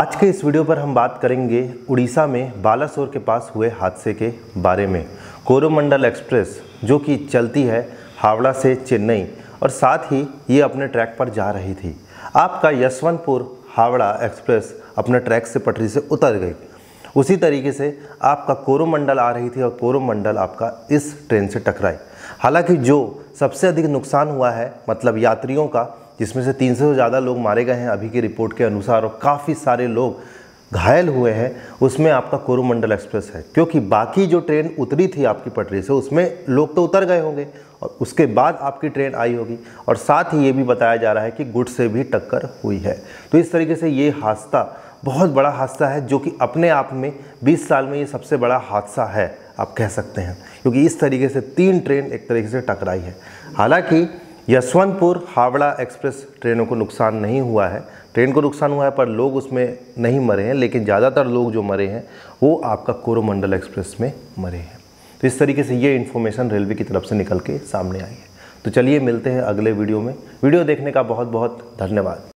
आज के इस वीडियो पर हम बात करेंगे उड़ीसा में बालासोर के पास हुए हादसे के बारे में कोरोमंडल एक्सप्रेस जो कि चलती है हावड़ा से चेन्नई और साथ ही ये अपने ट्रैक पर जा रही थी आपका यशवंतपुर हावड़ा एक्सप्रेस अपने ट्रैक से पटरी से उतर गई उसी तरीके से आपका कोरोमंडल आ रही थी और कोरोमंडल आपका इस ट्रेन से टकराई हालांकि जो सबसे अधिक नुकसान हुआ है मतलब यात्रियों का जिसमें से 300 से ज़्यादा लोग मारे गए हैं अभी की रिपोर्ट के अनुसार और काफ़ी सारे लोग घायल हुए हैं उसमें आपका कोरोमंडल एक्सप्रेस है क्योंकि बाकी जो ट्रेन उतरी थी आपकी पटरी से उसमें लोग तो उतर गए होंगे और उसके बाद आपकी ट्रेन आई होगी और साथ ही ये भी बताया जा रहा है कि गुट से भी टक्कर हुई है तो इस तरीके से ये हादसा बहुत बड़ा हादसा है जो कि अपने आप में 20 साल में ये सबसे बड़ा हादसा है आप कह सकते हैं क्योंकि इस तरीके से तीन ट्रेन एक तरीके से टकराई है हालांकि यशवंतपुर हावड़ा एक्सप्रेस ट्रेनों को नुकसान नहीं हुआ है ट्रेन को नुकसान हुआ है पर लोग उसमें नहीं मरे हैं लेकिन ज़्यादातर लोग जो मरे हैं वो आपका कोरोमंडल एक्सप्रेस में मरे हैं तो इस तरीके से ये इन्फॉर्मेशन रेलवे की तरफ से निकल के सामने आई है तो चलिए मिलते हैं अगले वीडियो में वीडियो देखने का बहुत बहुत धन्यवाद